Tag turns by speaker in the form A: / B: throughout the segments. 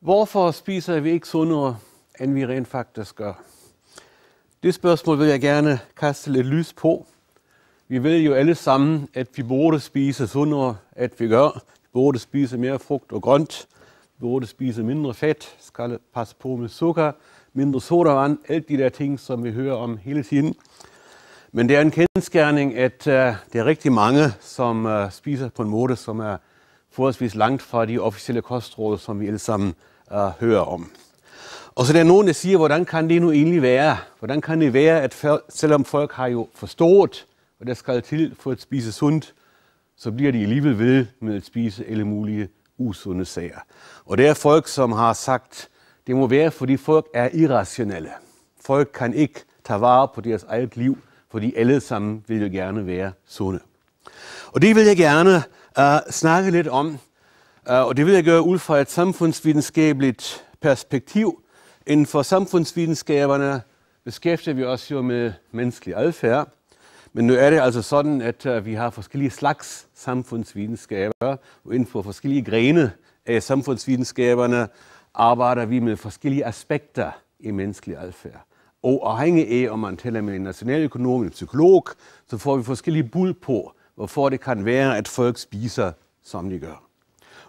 A: Hvorfor spiser vi ikke sundere, end vi rent faktisk gør? Det spørgsmål vil jeg gerne kaste lidt lys på. Vi ved jo alle sammen, at vi burde spise sundere, at vi gør. Vi burde spise mere frugt og grønt. Vi burde spise mindre fedt, skal passe på med sukker, mindre sodavand, Alt de der ting, som vi hører om hele tiden. Men det er en kendskærning, at uh, det er rigtig mange, som uh, spiser på en måde, som er forholdsvis langt fra de officielle kostråd, som vi alle sammen at hører om. Og så der er nogen, der siger, hvordan kan det nu egentlig være? Hvordan kan det være, at selvom folk har jo forstået, og der skal til for at spise sundt, så bliver de alligevel ved med at spise alle mulige usunde sager. Og det er folk, som har sagt, det må være, fordi folk er irrationelle. Folk kan ikke tage vare på deres eget liv, fordi alle sammen vil jo gerne være sunde. Og det vil jeg gerne uh, snakke lidt om, Øh, og det vil jeg gøre ud fra et samfundsvidenskabeligt perspektiv. Inden for samfundsvidenskaberne beskæftiger vi os jo med menneskelig adfærd. Men nu er det altså sådan, at øh, vi har forskellige slags samfundsvidenskaber, og inden for forskellige grene af samfundsvidenskaberne arbejder vi med forskellige aspekter i menneskelig adfærd. Og afhængig af, om man taler med en nationaløkonom eller psykolog, så får vi forskellige bud på, hvorfor det kan være, at folk spiser, som de gør.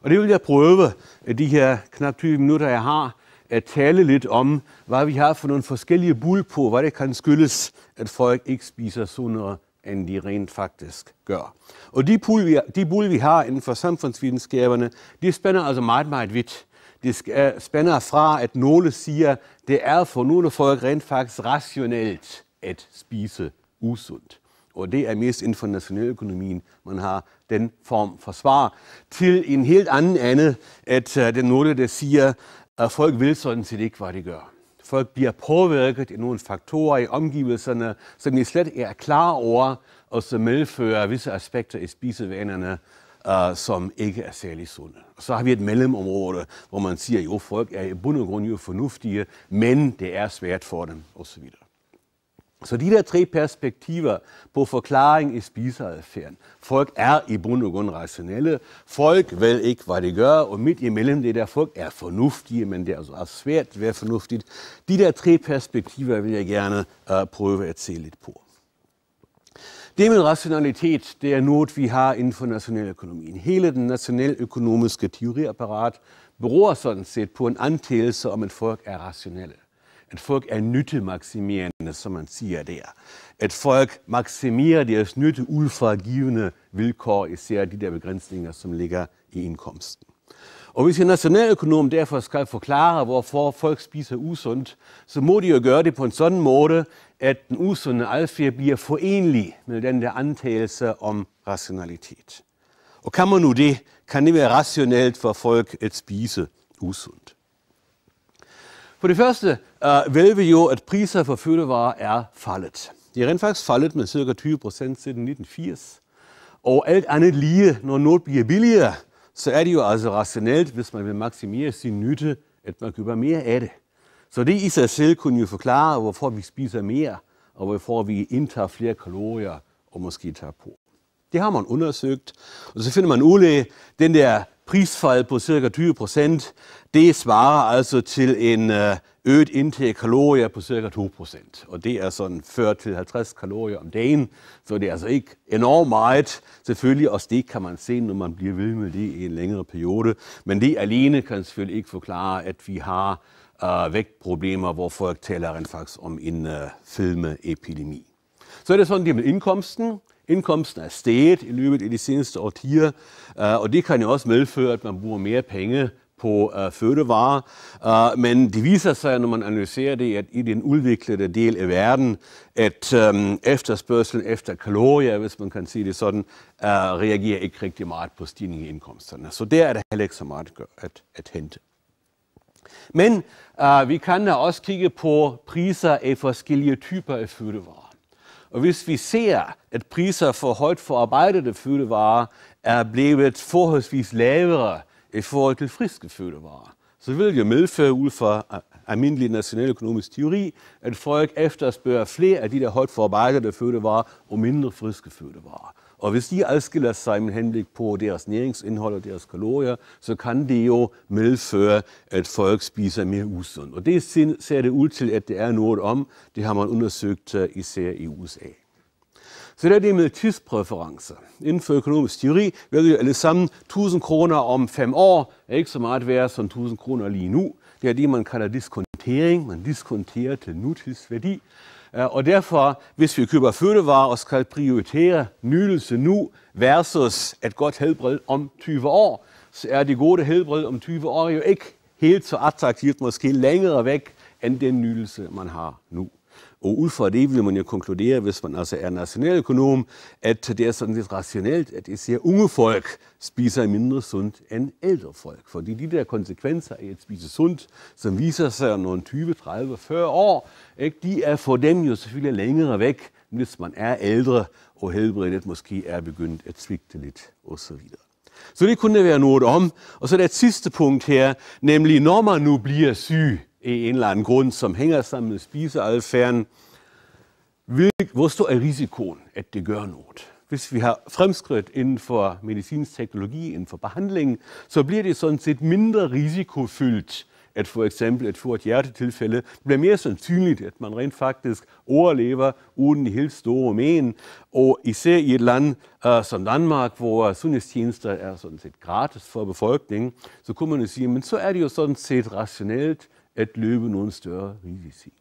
A: Og det vil jeg prøve, de her knap 20 minutter, jeg har, at tale lidt om, hvad vi har for nogle forskellige bud på, hvad det kan skyldes, at folk ikke spiser sundere, end de rent faktisk gør. Og de bud, vi, de bud, vi har inden for samfundsvidenskaberne, de spænder altså meget, meget vidt. De øh, spænder fra, at nogle siger, det er for nogle folk rent faktisk rationelt at spise usundt og det er mest inden for nationaløkonomien, man har den form for svar, til en helt anden andet, at øh, den note, der siger, at folk vil sådan set ikke, hvad de gør. Folk bliver påvirket i nogle faktorer i omgivelserne, som de slet er klar over, og som medfører visse aspekter i spisevanerne, øh, som ikke er særlig sunde. Så har vi et mellemområde, hvor man siger, jo folk er i bund og grund jo fornuftige, men det er svært for dem osv. Så de der tre perspektiver på forklaring i spiseadfærden. Folk er i bund og grund rationelle. Folk ved ikke, hvad de gør, og midt imellem det der, folk er fornuftige, men det er altså svært at være fornuftigt. De der tre perspektiver vil jeg gerne uh, prøve at se lidt på. Det med rationalitet, det er noget, vi har inden for nationaløkonomien. Hele den nationaløkonomiske teoriapparat beror sådan set på en antagelse om, at folk er rationelle. At folk er nyttemaksimerende, som man siger der. At folk maksimerer deres nytte ud fra givende vilkår, især de der begrænsninger, som ligger i indkomsten. Og hvis en nationaløkonom derfor skal forklare, hvorfor folk spiser usundt, så må de jo gøre det på en sådan måde, at den usunde adfærd bliver forenlig med den der antagelse om rationalitet. Og kan man nu det, kan det være rationelt for folk at spise usundt. For det første uh, ved vi jo, at priser for fødevarer er faldet. De er rent faktisk faldet med ca. 20 procent siden 1980. Og alt andet lige, når noget bliver billigere, så er det jo altså rationelt, hvis man vil maksimere sin nytte, at man køber mere af det. Så det i sig selv kunne jo forklare, hvorfor vi spiser mere, og hvorfor vi indtager flere kalorier og måske tager på. Det har man undersøgt, og så finder man ud af den der prisfald på ca. 20 procent, det svarer altså til en øh, øget indtag kalorier på ca. 2 procent. Og det er sådan 40-50 kalorier om dagen, så det er altså ikke enormt meget. Selvfølgelig også det kan man se, når man bliver ved med det i en længere periode. Men det alene kan selvfølgelig ikke forklare, at vi har øh, vægtproblemer, hvor folk taler rent faktisk om en øh, fedmeepidemi. Så er det sådan det med indkomsten. Indkomsten er steget i løbet af de seneste årtier, øh, og det kan jo også medføre, at man bruger mere penge på øh, fødevarer. Øh, men det viser sig, når man analyserer det, at i den udviklede del af verden, at øh, efterspørgselen efter kalorier, hvis man kan sige det sådan, øh, reagerer ikke rigtig meget på stigningen i indkomsterne. Så der er der heller ikke så meget at, at hente. Men øh, vi kan da også kigge på priser af forskellige typer af fødevarer. Og hvis vi ser, at priser for højt forarbejdede fødevarer er blevet forholdsvis lavere i forhold til friske fødevarer, så vil det jo medføre ud fra almindelig nationaløkonomisk teori, at folk efterspørger flere af de der højt forarbejdede fødevarer og mindre friske fødevarer. Og hvis de adskiller sig med henblik på deres næringsindhold og deres kalorier, så kan det jo medføre, at folk spiser mere usundt. Og det ser det ud til, at det er noget om. Det har man undersøgt øh, især i USA. Så det er det med tidspræferencer. Inden for økonomisk teori vil jo alle sammen 1000 kroner om fem år er ikke så meget værd som 1000 kroner lige nu. Det er det, man kalder diskontering. Man diskonterer til nutidsværdi. Øh, og derfor, hvis vi køber fødevarer og skal prioritere nydelse nu versus et godt helbred om 20 år, så er det gode helbred om 20 år jo ikke helt så attraktivt, måske længere væk, end den nydelse, man har nu. Og ud fra det vil man jo konkludere, hvis man altså er nationaløkonom, at det er sådan lidt rationelt, at især unge folk spiser mindre sundt end ældre folk. Fordi de der konsekvenser af at spise sundt, som viser sig når 20, 30, 40 år, ikke, de er for dem jo selvfølgelig længere væk, hvis man er ældre, og helbredet måske er begyndt at svigte lidt osv. Så det kunne der være noget om. Og så der sidste punkt her, nemlig når man nu bliver syg, en eller anden grund, som hænger sammen med spiseadfærden, hvor stor er risikoen, at det gør noget? Hvis vi har fremskridt inden for medicinsk teknologi, inden for behandlingen, så bliver det sådan set mindre risikofyldt, at for eksempel at få et hjertetilfælde, det bliver mere sandsynligt, at man rent faktisk overlever uden de helt store men. Og især i et land uh, som Danmark, hvor sundhedstjenester er sådan set gratis for befolkningen, så kunne man jo sige, men så er det jo sådan set rationelt, at løbe nogen større risici.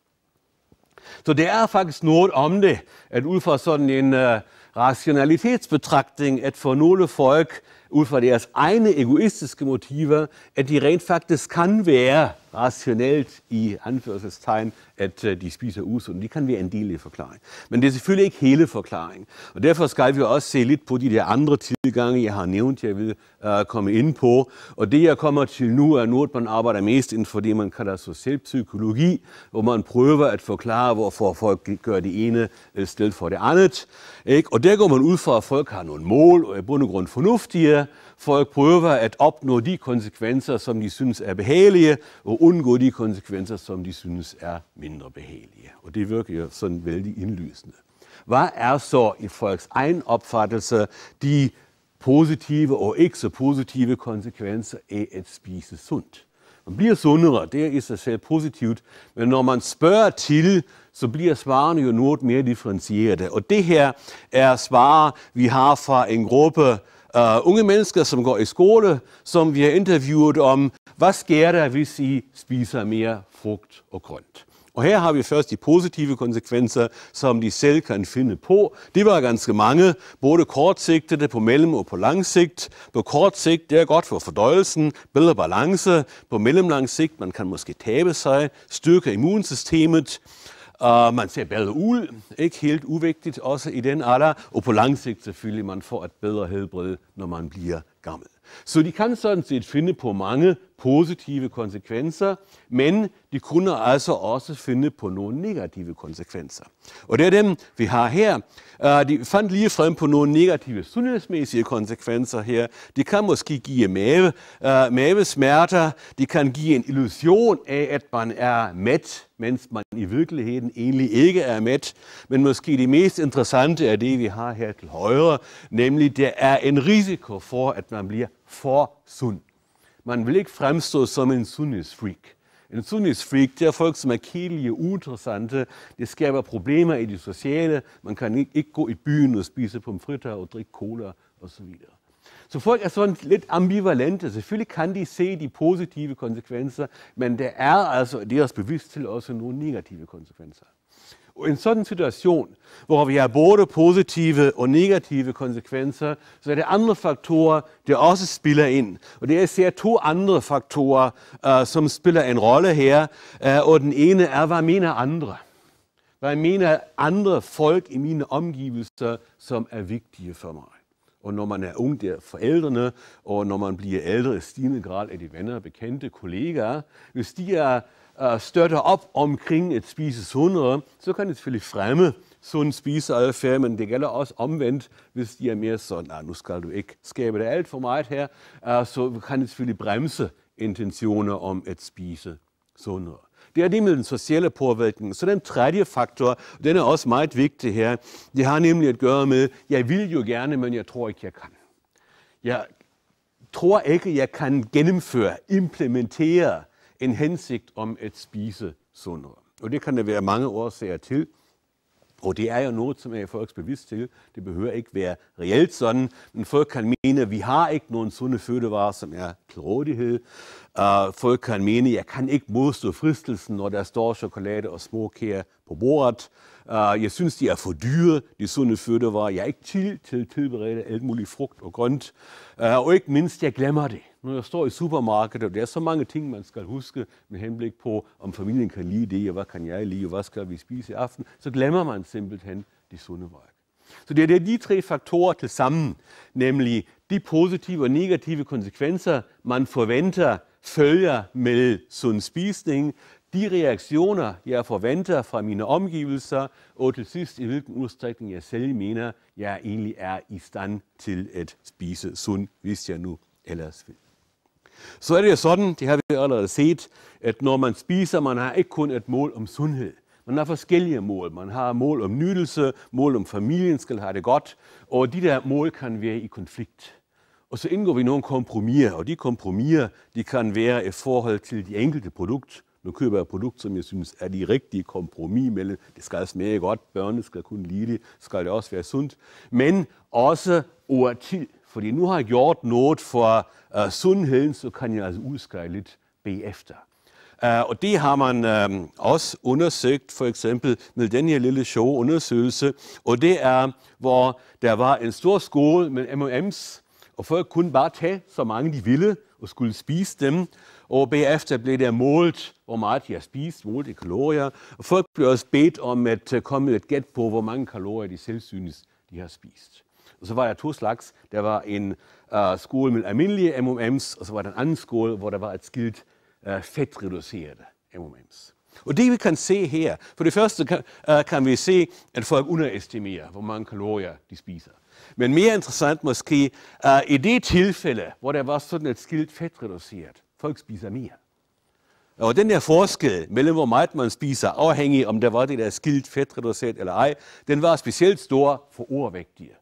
A: Så det er faktisk noget om det, at ud fra sådan en uh, rationalitetsbetragtning, at for nogle folk, ud fra deres egne egoistiske motiver, at de rent faktisk kan være rationelt i anførselstegn, at øh, de spiser usundt. Det kan være en del af forklaringen. Men det er selvfølgelig ikke hele forklaringen. Og derfor skal vi også se lidt på de der andre tilgange, jeg har nævnt, jeg vil øh, komme ind på. Og det, jeg kommer til nu, er noget, man arbejder mest inden for det, man kalder socialpsykologi, hvor man prøver at forklare, hvorfor folk gør det ene i øh, stedet for det andet. Ikke? Og der går man ud fra, at folk har nogle mål, og i bund og grund fornuftige, Folk prøver at opnå de konsekvenser, som de synes er behagelige, og undgå de konsekvenser, som de synes er mindre behagelige. Og det virker jo sådan vældig indlysende. Hvad er så i folks egen opfattelse de positive og ikke så positive konsekvenser af at spise sundt? Man bliver sundere, det er i sig selv positivt, men når man spørger til, så bliver svarene jo noget mere differentieret. Og det her er svar, vi har fra en gruppe uh, unge mennesker, som går i skole, som vi har interviewet om, hvad sker der, hvis I spiser mere frugt og grønt? Og her har vi først de positive konsekvenser, som de selv kan finde på. Det var ganske mange, både kortsigtede, på mellem- og på lang sigt. På kort sigt, det er godt for fordøjelsen, bedre balance. På mellemlang sigt, man kan måske tabe sig, styrke immunsystemet. Uh, man ser bedre ud, ikke helt uvigtigt også i den alder, og på lang sigt selvfølgelig, man får et bedre helbred, når man bliver gammel. Så de kan sådan finde på mange positive Konsequenzen, men die Kunde also også finde på nogle negative Konsequenzen. Oder dem, vi har her. Øh, die fand lige frem po nogle negative zunächstmäßige Konsequenzen her. De kan måske give mave, øh, mavesmerter, die kann gie in illusion af, at man er met, mens man i virkeligheden ähnlich ege er met, wenn moski die meist interessante er det, vi har her til højre, der er en risiko vor, et at man bliver for sund. Man vil ikke fremstå som en sundhedsfreak. En sundhedsfreak, det er folk, som er kedelige, uinteressante. Det skaber problemer i det sociale. Man kan ikke, ikke gå i byen og spise pomfritter og drikke cola osv. Så folk er sådan lidt ambivalente. Selvfølgelig kan de se de positive konsekvenser, men der er altså i deres bevidsthed også nogle negative konsekvenser in solchen Situationen, worauf wir ja både positive und negative Konsequenzen, so der andere Faktor, faktorer, der også spiller ind. Og det er sehr to andere Faktor, uh, äh, som spiller in rolle her. Uh, og den ene er, hvad mener andre? Hvad mener andre folk i mine omgivelser, som er vigtige for Og når man er ung, det er forældrene, og når man bliver ældre, i stigende grad er de venner, bekendte, kollegaer. Hvis de er, øh, er op omkring et spise sundere, så kan det selvfølgelig fremme sund spiseadfærd, men det gælder også omvendt, hvis de er mere sådan, nah, nu skal du ikke skabe det alt for meget her, øh, så kan det selvfølgelig bremse intentioner om at spise sundere. Det er det med den sociale påvirkning. Så den tredje faktor, den er også meget vigtig her, det har nemlig at gøre med, jeg vil jo gerne, men jeg tror ikke, jeg kan. Jeg tror ikke, jeg kan gennemføre, implementere en hensigt om at spise sundere. Og det kan der være mange årsager til. Og det er jo noget, som er folks bevidst til. Det behøver ikke være reelt sådan, men folk kan mene, at vi har ikke nogen sunde fødevarer, som er til rådighed. Uh, folk kan mene, at jeg kan ikke modstå fristelsen, når der står chokolade og småkager på bordet. Uh, jeg synes, de er for dyre, de sunde fødevarer. Jeg er ikke til til at tilberede alt muligt frugt og grønt. Uh, og ikke mindst, jeg glemmer det når jeg står i supermarkedet, og der er så mange ting, man skal huske med henblik på, om familien kan lide det, og hvad kan jeg lide, og hvad skal vi spise i aften, så glemmer man simpelthen de sunde valg. Så det er de tre faktorer til sammen, nemlig de positive og negative konsekvenser, man forventer følger med sund spisning, de reaktioner, jeg forventer fra mine omgivelser, og til sidst i hvilken udstrækning jeg selv mener, jeg egentlig er i stand til at spise sund, hvis jeg nu ellers vil så er det jo sådan, det har vi allerede set, at når man spiser, man har ikke kun et mål om sundhed. Man har forskellige mål. Man har mål om nydelse, mål om familien skal have det godt, og de der mål kan være i konflikt. Og så indgår vi nogle kompromiser, og de kompromiser de kan være i forhold til de enkelte produkt. Nu køber jeg et produkt, som jeg synes er de rigtige kompromis mellem, det skal smage godt, børnene skal kunne lide det, skal det også være sundt, men også over tid. Fordi nu har jeg gjort noget for uh, sundheden, så kan jeg altså udskrive lidt bagefter. Uh, og det har man uh, også undersøgt, for eksempel med den her lille show undersøgelse, og det er, hvor der var en stor skole med M&M's, og folk kunne bare tage så mange de ville og skulle spise dem, og bagefter blev der målt, hvor meget de har spist, målt i kalorier, og folk blev også bedt om at komme med et gæt på, hvor mange kalorier de selv synes, de har spist. Så var der to slags. Der var en uh, äh, skål med almindelige MMMs, og så var der en anden skål, hvor der var et skilt uh, fedtreducerede MMMs. Og det vi kan se her, for det første kan, uh, kan vi se, at folk underestimerer, hvor mange kalorier de spiser. Men mere interessant måske, uh, i det tilfælde, hvor der var sådan et skilt fedtreduceret, folk spiser mere. Og den der forskel mellem, hvor meget man spiser, afhængig om der var det der skilt fedtreduceret eller ej, den var specielt stor for overvægtige.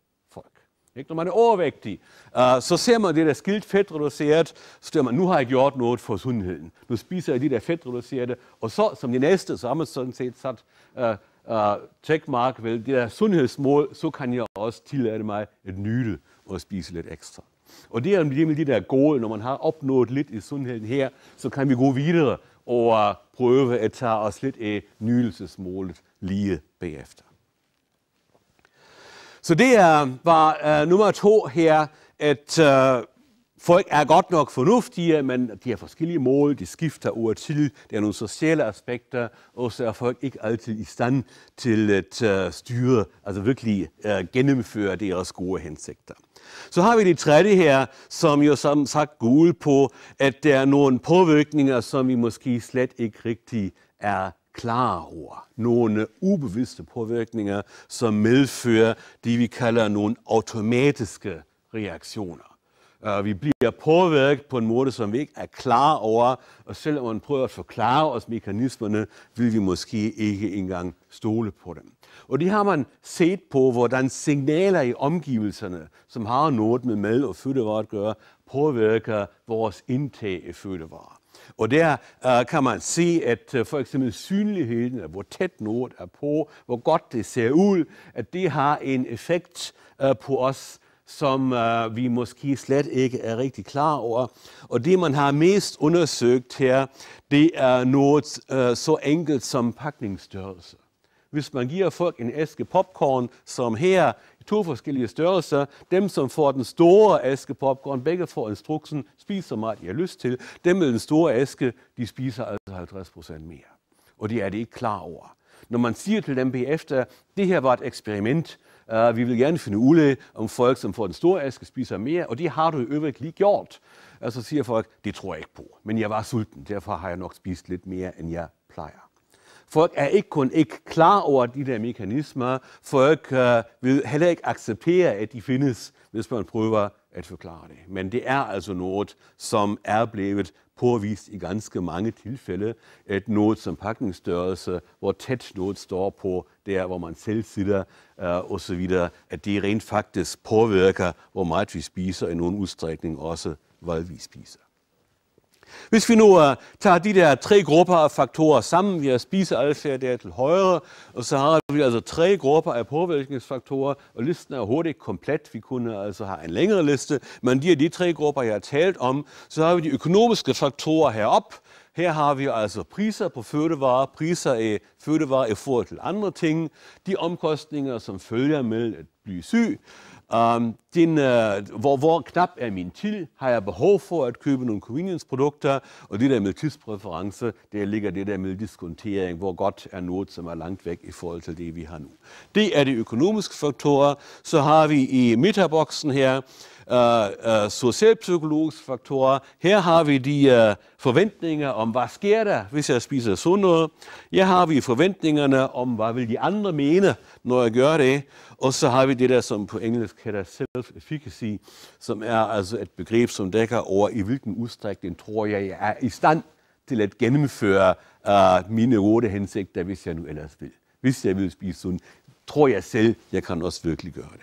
A: Ikke? Når man er overvægtig, uh, så ser man det der skilt fedtreduceret, så tænker man, nu har jeg gjort noget for sundheden. Nu spiser jeg de der fedtreducerede, og så som det næste, så har man sådan set sat uh, øh, uh, øh, checkmark ved det der sundhedsmål, så kan jeg også tillade mig at nyde og spise lidt ekstra. Og det er med de der gode, når man har opnået lidt i sundheden her, så kan vi gå videre og prøve at tage os lidt af nydelsesmålet lige bagefter. Så det uh, var uh, nummer to her, at uh, folk er godt nok fornuftige, men de har forskellige mål, de skifter over til, der er nogle sociale aspekter, og så er folk ikke altid i stand til at uh, styre, altså virkelig uh, gennemføre deres gode hensigter. Så har vi det tredje her, som jo som sagt går ud på, at der er nogle påvirkninger, som vi måske slet ikke rigtig er klarere nogle ubevidste påvirkninger, som medfører det, vi kalder nogle automatiske reaktioner. Uh, vi bliver påvirket på en måde, som vi ikke er klar over, og selvom man prøver at forklare os mekanismerne, vil vi måske ikke engang stole på dem. Og det har man set på, hvordan signaler i omgivelserne, som har noget med mad og fødevarer at gøre, påvirker vores indtag af fødevarer. Og der uh, øh, kan man se, at uh, for eksempel synligheden, hvor tæt noget er på, hvor godt det ser ud, at det har en effekt uh, på os, som uh, vi måske slet ikke er rigtig klar over. Og det, man har mest undersøgt her, det er noget uh, så enkelt som pakningsstørrelse hvis man giver folk en æske popcorn, som her i to forskellige størrelser. Dem, som får den store æske popcorn, begge får instruksen, spis så meget, I har lyst til. Dem med den store æske, de spiser altså 50 procent mere. Og det er det ikke klar over. Når man siger til dem bagefter, det her var et eksperiment, Uh, vi vil gerne finde ud af, om folk, som får den store æske, spiser mere, og det har du i øvrigt lige gjort. Og så siger folk, det tror jeg ikke på, men jeg var sulten, derfor har jeg nok spist lidt mere, end jeg plejer. Folk er ikke kun ikke klar over de der mekanismer. Folk øh, vil heller ikke acceptere, at de findes, hvis man prøver at forklare det. Men det er altså noget, som er blevet påvist i ganske mange tilfælde, et noget som pakningsstørrelse, hvor tæt noget står på der, hvor man selv sidder øh, osv., at det rent faktisk påvirker, hvor meget vi spiser, i nogen udstrækning også, hvad vi spiser. Hvis vi nu uh, tager de der tre grupper af faktorer sammen, vi har spiseadfærd der til højre, og så har vi altså tre grupper af påvirkningsfaktorer, og listen er hurtigt ikke komplet. Vi kunne altså have en længere liste, men de er de tre grupper, jeg har talt om. Så har vi de økonomiske faktorer herop. Her har vi altså priser på fødevarer, priser af fødevarer i forhold til andre ting, de omkostninger, som følger med at blive syg, Um, øhm, den, uh, øh, hvor, hvor knap er min til? Har jeg behov for at købe nogle convenience-produkter? Og det der med tidspræference, der ligger det der med diskontering, hvor godt er noget, som er langt væk i forhold til det, vi har nu. Det er de økonomiske faktorer. Så har vi i meterboksen her øh, øh, socialpsykologisk faktorer. Her har vi de uh, forventninger om, hvad sker der, hvis jeg spiser sådan noget. Her har vi forventningerne om, hvad vil de andre mene, når jeg gør det. Og så har vi det der, som på engelsk kalder self-efficacy, som er altså et begreb, som dækker over, i hvilken udstrækning tror jeg, jeg er i stand til at gennemføre uh, mine otte hensigter, hvis jeg nu ellers vil. Hvis jeg vil spise sådan, tror jeg selv, jeg kan også virkelig gøre det.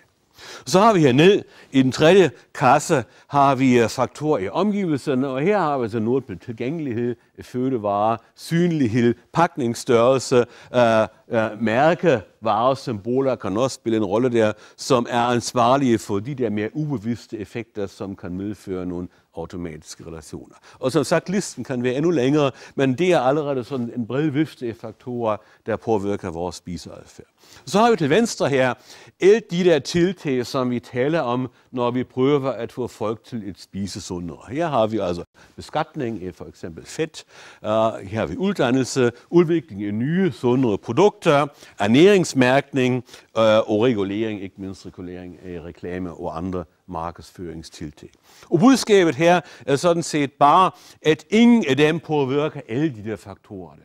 A: Så har vi hernede i den tredje kasse, har vi øh, faktorer i omgivelserne, og her har vi så altså noget med tilgængelighed fødevarer, synlighed, pakningsstørrelse, uh, øh, øh mærkevarer, symboler kan også spille en rolle der, som er ansvarlige for de der mere ubevidste effekter, som kan medføre nogle automatiske relationer. Og som sagt, listen kan være endnu længere, men det er allerede sådan en bred vifte af faktorer, der påvirker vores spiseadfærd. Så har vi til venstre her alle de der tiltag, som vi taler om, når vi prøver at få folk til et spise sundere. Her har vi altså beskatning af for eksempel fedt, Produkt. Øh, Hier habe ich Ultrnüsse, udvikling af nye, sundere produkter, ernæringsmærkning øh, og regulering, ikke mindst regulering af reklame og andre markedsføringstiltag. Og budskabet her er sådan set bare, at ingen af dem påvirker alle de der faktorer der.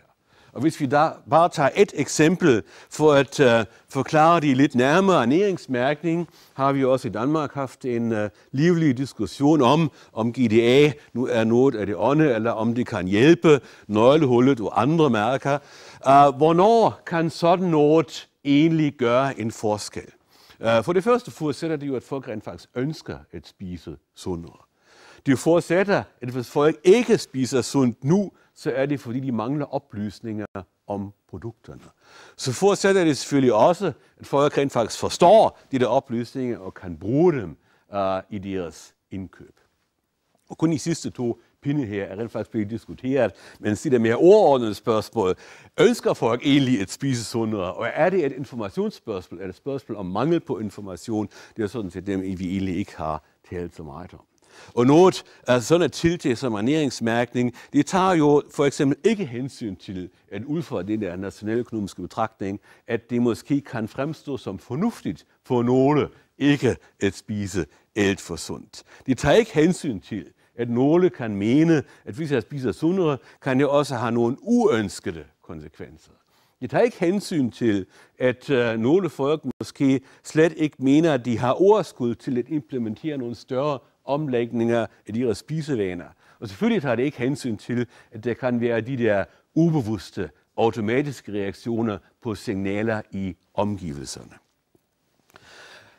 A: Og hvis vi da bare tager et eksempel for at uh, forklare de lidt nærmere ernæringsmærkning, har vi også i Danmark haft en uh, livlig diskussion om, om GDA nu er noget af det ånde, eller om det kan hjælpe nøglehullet og andre mærker. Uh, hvornår kan sådan noget egentlig gøre en forskel? Uh, for det første forudsætter det jo, at folk rent faktisk ønsker at spise sundere. Det forudsætter, at hvis folk ikke spiser sundt nu, så er det, fordi de mangler oplysninger om produkterne. Så forudsætter det selvfølgelig også, at folk rent faktisk forstår de der oplysninger og kan bruge dem uh, i deres indkøb. Og kun de sidste to pinde her er rent faktisk blevet diskuteret, men det der mere overordnede spørgsmål, ønsker folk egentlig et sundere, og er det et informationsspørgsmål, er det et spørgsmål om mangel på information, det er sådan set dem, vi egentlig ikke har talt så meget om. Og noget, altså sådan et tiltag som ernæringsmærkning, det tager jo for eksempel ikke hensyn til, at ud fra den der nationaløkonomiske betragtning, at det måske kan fremstå som fornuftigt for nogle ikke at spise alt for sundt. Det tager ikke hensyn til, at nogle kan mene, at hvis jeg spiser sundere, kan det også have nogle uønskede konsekvenser. Det tager ikke hensyn til, at øh, nogle folk måske slet ikke mener, at de har overskud til at implementere nogle større omlægninger af deres spisevaner. Og selvfølgelig tager det ikke hensyn til, at der kan være de der ubevidste automatiske reaktioner på signaler i omgivelserne.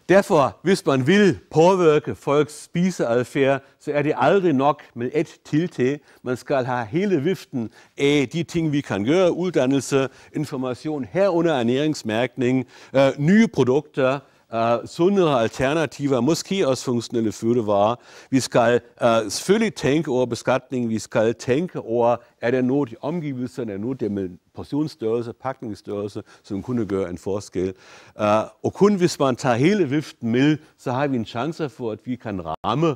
A: Derfor, hvis man vil påvirke folks spiseadfærd, så er det aldrig nok med et tiltag. Man skal have hele viften af de ting, vi kan gøre. Uddannelse, information, herunder ernæringsmærkning, øh, nye produkter, Äh, so eine alternative måske aus funktionelle war, wie fødevarer. Vi skal øh, äh, selvfølgelig tænke over beskatning, vi skal tank over, er der Not die Umgebung er noget der med portionsstørrelse, pakningsstørrelse, som kunne gøre en forskel. Øh, äh, og kun hvis man tager hele viften med, så har vi en chance for, wie kann kan ramme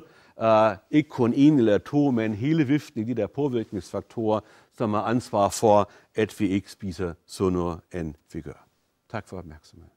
A: ich kann kun en eller to, men hele wiften, die de der påvirkningsfaktorer, som har ansvar vor, etwa x, ikke so nur end Figur. gør. für for opmærksomheden.